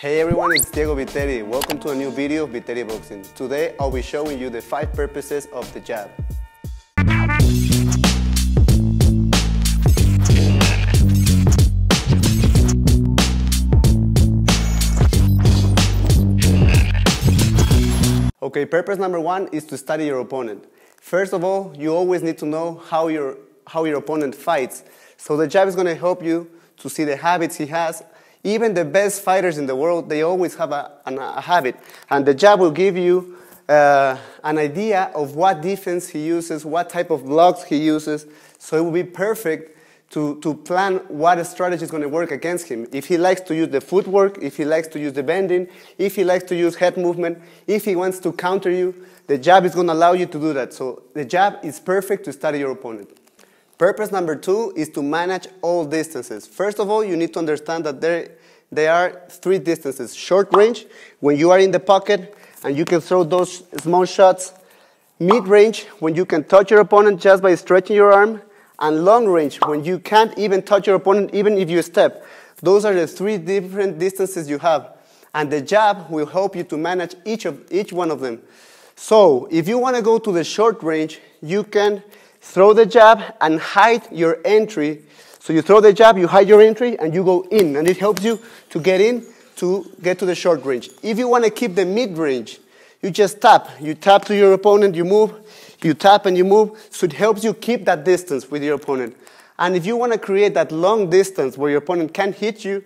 Hey everyone, it's Diego Viteri. Welcome to a new video of Viteri Boxing. Today I'll be showing you the 5 purposes of the jab. Okay, purpose number one is to study your opponent. First of all, you always need to know how your, how your opponent fights. So the jab is going to help you to see the habits he has even the best fighters in the world, they always have a, a habit. And the jab will give you uh, an idea of what defense he uses, what type of blocks he uses. So it will be perfect to, to plan what strategy is going to work against him. If he likes to use the footwork, if he likes to use the bending, if he likes to use head movement, if he wants to counter you, the jab is going to allow you to do that. So the jab is perfect to study your opponent. Purpose number two is to manage all distances. First of all, you need to understand that there, there are three distances. Short range, when you are in the pocket and you can throw those small shots. Mid range, when you can touch your opponent just by stretching your arm. And long range, when you can't even touch your opponent even if you step. Those are the three different distances you have. And the jab will help you to manage each, of, each one of them. So, if you want to go to the short range, you can throw the jab and hide your entry. So you throw the jab, you hide your entry, and you go in. And it helps you to get in to get to the short range. If you want to keep the mid range, you just tap. You tap to your opponent, you move, you tap and you move. So it helps you keep that distance with your opponent. And if you want to create that long distance where your opponent can hit you,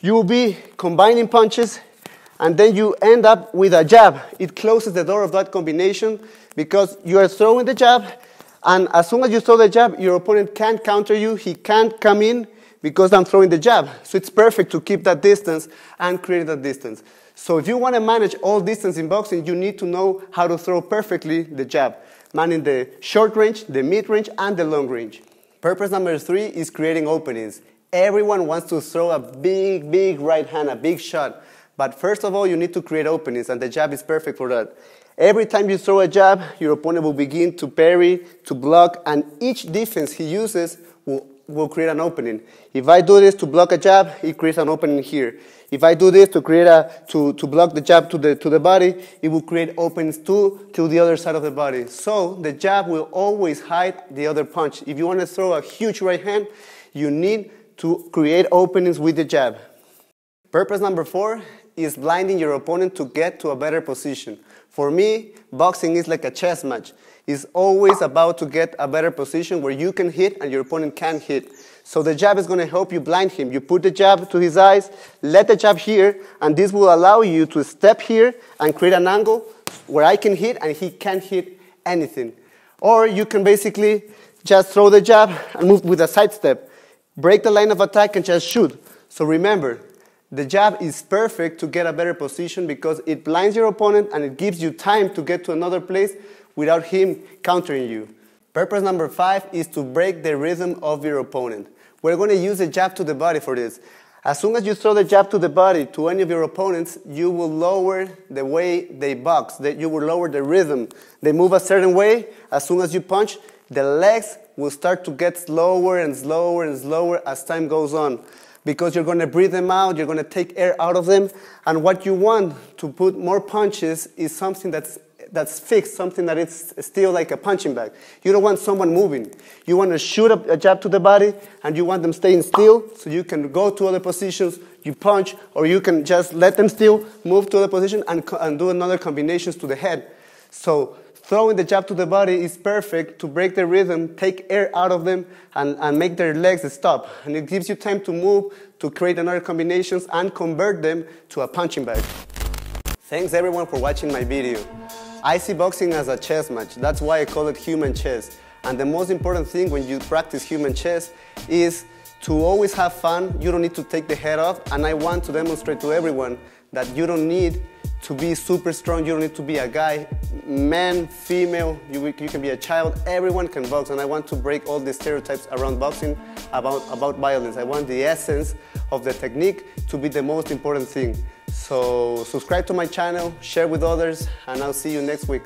you will be combining punches and then you end up with a jab. It closes the door of that combination because you are throwing the jab and as soon as you throw the jab, your opponent can't counter you. He can't come in because I'm throwing the jab. So it's perfect to keep that distance and create that distance. So if you want to manage all distance in boxing, you need to know how to throw perfectly the jab, managing the short range, the mid range, and the long range. Purpose number three is creating openings. Everyone wants to throw a big, big right hand, a big shot. But first of all, you need to create openings, and the jab is perfect for that. Every time you throw a jab, your opponent will begin to parry, to block, and each defense he uses will, will create an opening. If I do this to block a jab, it creates an opening here. If I do this to create a, to, to block the jab to the, to the body, it will create openings to, to the other side of the body. So the jab will always hide the other punch. If you want to throw a huge right hand, you need to create openings with the jab. Purpose number four is blinding your opponent to get to a better position. For me, boxing is like a chess match. It's always about to get a better position where you can hit and your opponent can not hit. So the jab is going to help you blind him. You put the jab to his eyes, let the jab here, and this will allow you to step here and create an angle where I can hit and he can not hit anything. Or you can basically just throw the jab and move with a side step. Break the line of attack and just shoot. So remember, the jab is perfect to get a better position because it blinds your opponent and it gives you time to get to another place without him countering you. Purpose number five is to break the rhythm of your opponent. We're going to use the jab to the body for this. As soon as you throw the jab to the body to any of your opponents, you will lower the way they box, that you will lower the rhythm. They move a certain way. As soon as you punch, the legs will start to get slower and slower and slower as time goes on because you're going to breathe them out, you're going to take air out of them. And what you want to put more punches is something that's that's fixed, something that is still like a punching bag. You don't want someone moving. You want to shoot a, a, jab to the body and you want them staying still so you can go to other positions, you punch, or you can just let them still move to other position and, and do another combinations to the head. So throwing the jab to the body is perfect to break the rhythm, take air out of them, and, and make their legs stop. And it gives you time to move, to create another combinations, and convert them to a punching bag. Thanks everyone for watching my video. I see boxing as a chess match, that's why I call it human chess. And the most important thing when you practice human chess is to always have fun, you don't need to take the head off, and I want to demonstrate to everyone that you don't need to be super strong, you don't need to be a guy, man, female, you, you can be a child, everyone can box. And I want to break all the stereotypes around boxing about, about violence. I want the essence of the technique to be the most important thing. So subscribe to my channel, share with others, and I'll see you next week.